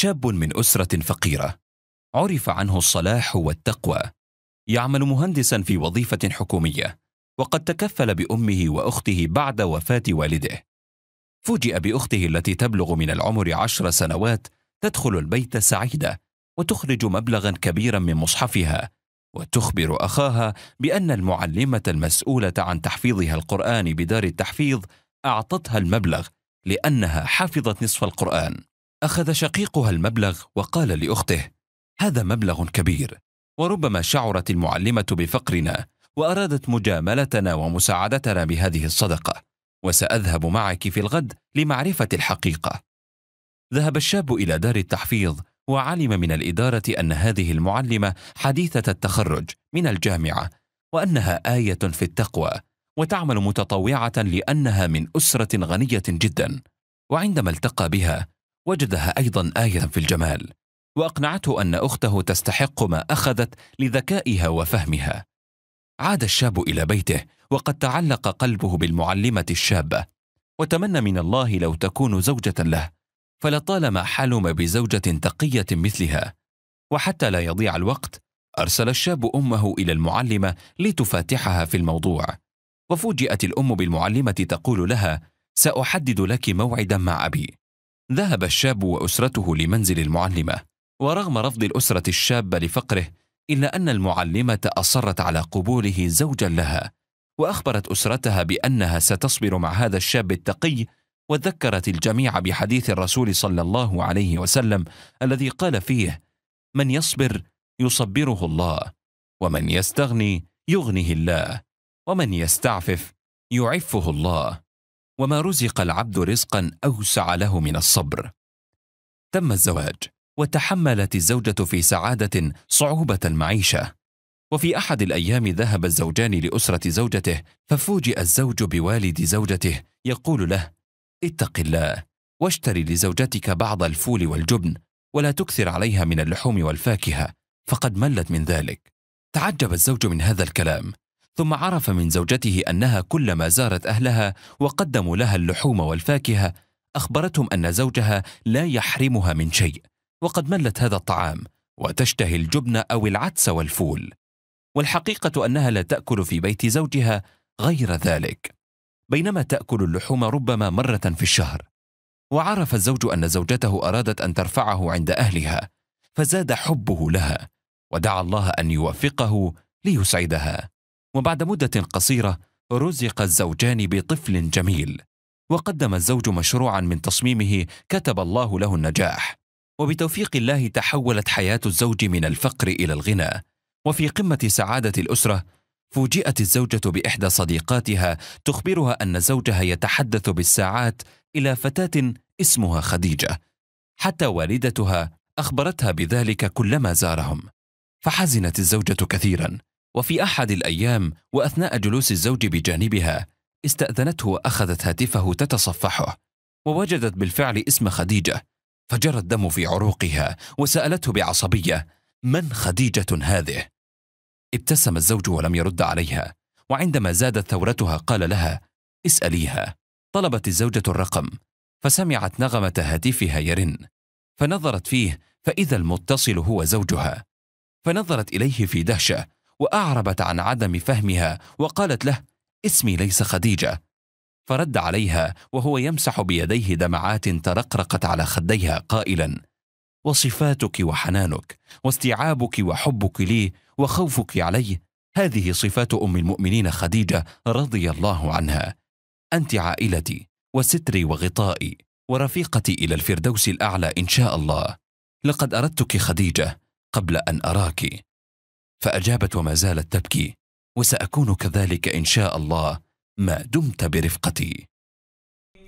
شاب من أسرة فقيرة عرف عنه الصلاح والتقوى يعمل مهندسا في وظيفة حكومية وقد تكفل بأمه وأخته بعد وفاة والده فوجئ بأخته التي تبلغ من العمر عشر سنوات تدخل البيت سعيدة وتخرج مبلغا كبيرا من مصحفها وتخبر أخاها بأن المعلمة المسؤولة عن تحفيظها القرآن بدار التحفيظ أعطتها المبلغ لأنها حفظت نصف القرآن أخذ شقيقها المبلغ وقال لأخته: هذا مبلغ كبير، وربما شعرت المعلمة بفقرنا وأرادت مجاملتنا ومساعدتنا بهذه الصدقة، وسأذهب معك في الغد لمعرفة الحقيقة. ذهب الشاب إلى دار التحفيظ وعلم من الإدارة أن هذه المعلمة حديثة التخرج من الجامعة، وأنها آية في التقوى، وتعمل متطوعة لأنها من أسرة غنية جدا، وعندما التقى بها وجدها أيضا آية في الجمال وأقنعته أن أخته تستحق ما أخذت لذكائها وفهمها عاد الشاب إلى بيته وقد تعلق قلبه بالمعلمة الشابة وتمنى من الله لو تكون زوجة له فلطالما حلم بزوجة تقية مثلها وحتى لا يضيع الوقت أرسل الشاب أمه إلى المعلمة لتفاتحها في الموضوع وفوجئت الأم بالمعلمة تقول لها سأحدد لك موعدا مع أبي ذهب الشاب وأسرته لمنزل المعلمة ورغم رفض الأسرة الشابة لفقره إلا أن المعلمة أصرت على قبوله زوجا لها وأخبرت أسرتها بأنها ستصبر مع هذا الشاب التقي وذكرت الجميع بحديث الرسول صلى الله عليه وسلم الذي قال فيه من يصبر يصبره الله ومن يستغني يغنه الله ومن يستعفف يعفه الله وما رزق العبد رزقا اوسع له من الصبر تم الزواج وتحملت الزوجه في سعاده صعوبه المعيشه وفي احد الايام ذهب الزوجان لاسره زوجته ففوجئ الزوج بوالد زوجته يقول له اتق الله واشتري لزوجتك بعض الفول والجبن ولا تكثر عليها من اللحوم والفاكهه فقد ملت من ذلك تعجب الزوج من هذا الكلام ثم عرف من زوجته انها كلما زارت اهلها وقدموا لها اللحوم والفاكهه اخبرتهم ان زوجها لا يحرمها من شيء وقد ملت هذا الطعام وتشتهي الجبن او العدس والفول والحقيقه انها لا تاكل في بيت زوجها غير ذلك بينما تاكل اللحوم ربما مره في الشهر وعرف الزوج ان زوجته ارادت ان ترفعه عند اهلها فزاد حبه لها ودعا الله ان يوفقه ليسعدها وبعد مدة قصيرة رزق الزوجان بطفل جميل وقدم الزوج مشروعا من تصميمه كتب الله له النجاح وبتوفيق الله تحولت حياة الزوج من الفقر إلى الغنى وفي قمة سعادة الأسرة فوجئت الزوجة بإحدى صديقاتها تخبرها أن زوجها يتحدث بالساعات إلى فتاة اسمها خديجة حتى والدتها أخبرتها بذلك كلما زارهم فحزنت الزوجة كثيرا وفي أحد الأيام وأثناء جلوس الزوج بجانبها استأذنته وأخذت هاتفه تتصفحه ووجدت بالفعل اسم خديجة فجرى الدم في عروقها وسألته بعصبية من خديجة هذه؟ ابتسم الزوج ولم يرد عليها وعندما زادت ثورتها قال لها اسأليها طلبت الزوجة الرقم فسمعت نغمة هاتفها يرن فنظرت فيه فإذا المتصل هو زوجها فنظرت إليه في دهشة واعربت عن عدم فهمها وقالت له اسمي ليس خديجه فرد عليها وهو يمسح بيديه دمعات ترقرقت على خديها قائلا وصفاتك وحنانك واستيعابك وحبك لي وخوفك علي هذه صفات ام المؤمنين خديجه رضي الله عنها انت عائلتي وستري وغطائي ورفيقتي الى الفردوس الاعلى ان شاء الله لقد اردتك خديجه قبل ان اراك فأجابت وما زالت تبكي وسأكون كذلك إن شاء الله ما دمت برفقتي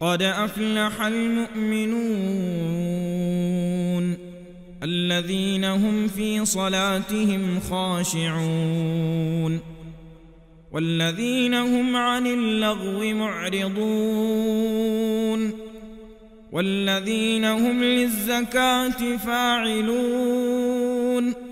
قد أفلح المؤمنون الذين هم في صلاتهم خاشعون والذين هم عن اللغو معرضون والذين هم للزكاة فاعلون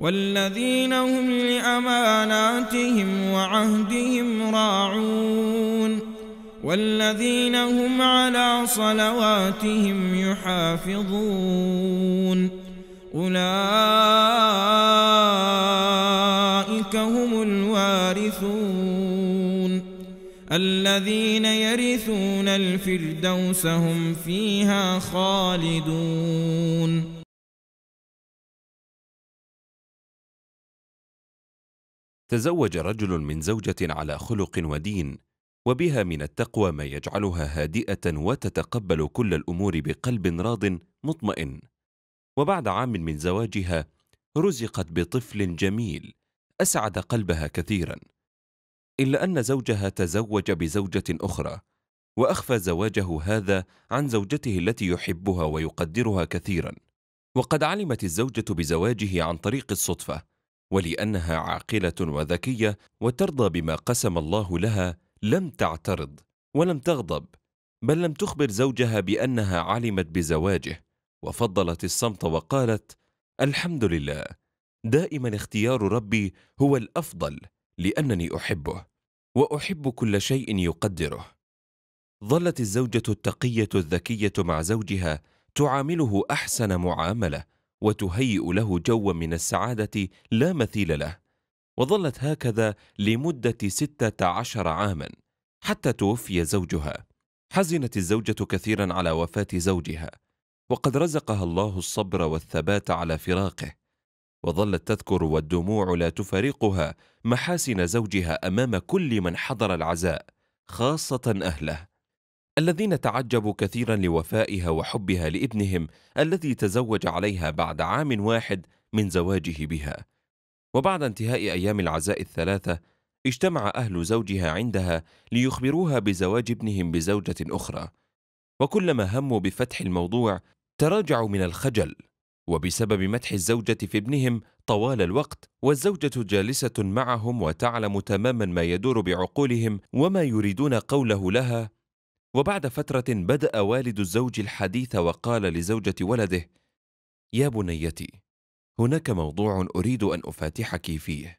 والذين هم لأماناتهم وعهدهم راعون والذين هم على صلواتهم يحافظون أولئك هم الوارثون الذين يرثون الفردوس هم فيها خالدون تزوج رجل من زوجة على خلق ودين وبها من التقوى ما يجعلها هادئة وتتقبل كل الأمور بقلب راض مطمئن وبعد عام من زواجها رزقت بطفل جميل أسعد قلبها كثيرا إلا أن زوجها تزوج بزوجة أخرى وأخفى زواجه هذا عن زوجته التي يحبها ويقدرها كثيرا وقد علمت الزوجة بزواجه عن طريق الصدفة ولانها عاقله وذكيه وترضى بما قسم الله لها لم تعترض ولم تغضب بل لم تخبر زوجها بانها علمت بزواجه وفضلت الصمت وقالت الحمد لله دائما اختيار ربي هو الافضل لانني احبه واحب كل شيء يقدره ظلت الزوجه التقيه الذكيه مع زوجها تعامله احسن معامله وتهيئ له جوا من السعادة لا مثيل له وظلت هكذا لمدة ستة عشر عاما حتى توفي زوجها حزنت الزوجة كثيرا على وفاة زوجها وقد رزقها الله الصبر والثبات على فراقه وظلت تذكر والدموع لا تفارقها محاسن زوجها أمام كل من حضر العزاء خاصة أهله الذين تعجبوا كثيرا لوفائها وحبها لابنهم الذي تزوج عليها بعد عام واحد من زواجه بها وبعد انتهاء ايام العزاء الثلاثه اجتمع اهل زوجها عندها ليخبروها بزواج ابنهم بزوجه اخرى وكلما هموا بفتح الموضوع تراجعوا من الخجل وبسبب مدح الزوجه في ابنهم طوال الوقت والزوجه جالسه معهم وتعلم تماما ما يدور بعقولهم وما يريدون قوله لها وبعد فترة بدأ والد الزوج الحديث وقال لزوجة ولده: يا بنيتي، هناك موضوع أريد أن أفاتحك فيه،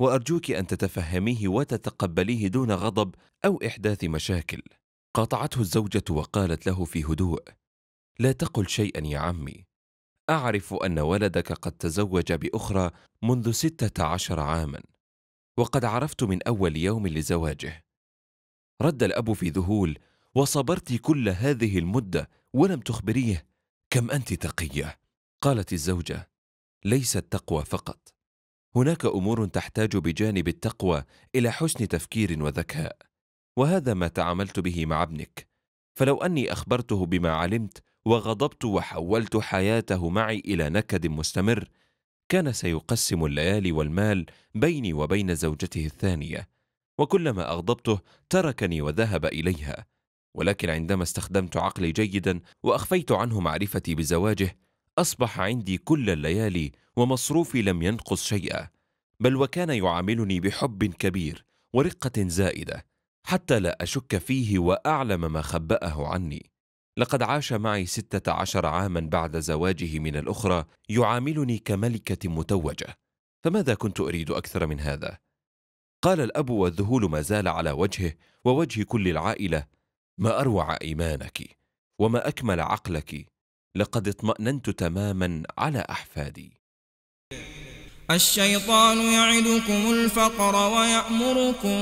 وأرجوك أن تتفهميه وتتقبليه دون غضب أو إحداث مشاكل. قاطعته الزوجة وقالت له في هدوء: لا تقل شيئا يا عمي، أعرف أن ولدك قد تزوج بأخرى منذ ستة عشر عاما، وقد عرفت من أول يوم لزواجه. رد الأب في ذهول: وصبرت كل هذه المدة ولم تخبريه كم أنت تقية قالت الزوجة ليس التقوى فقط هناك أمور تحتاج بجانب التقوى إلى حسن تفكير وذكاء وهذا ما تعاملت به مع ابنك فلو أني أخبرته بما علمت وغضبت وحولت حياته معي إلى نكد مستمر كان سيقسم الليالي والمال بيني وبين زوجته الثانيه وكلما اغضبته تركني وذهب اليها ولكن عندما استخدمت عقلي جيدا واخفيت عنه معرفتي بزواجه اصبح عندي كل الليالي ومصروفي لم ينقص شيئا بل وكان يعاملني بحب كبير ورقه زائده حتى لا اشك فيه واعلم ما خباه عني لقد عاش معي سته عشر عاما بعد زواجه من الاخرى يعاملني كملكه متوجه فماذا كنت اريد اكثر من هذا قال الاب والذهول ما زال على وجهه ووجه كل العائله ما اروع ايمانك وما اكمل عقلك لقد اطماننت تماما على احفادي الشيطان يعدكم الفقر ويامركم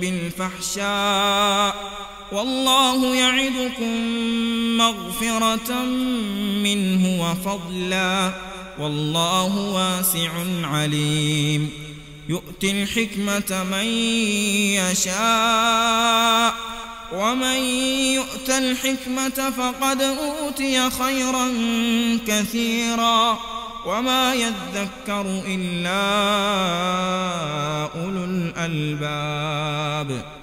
بالفحشاء والله يعدكم مغفره منه وفضلا والله واسع عليم يؤتي الحكمه من يشاء ومن يؤت الحكمة فقد أوتي خيرا كثيرا وما يذكر إلا أولو الألباب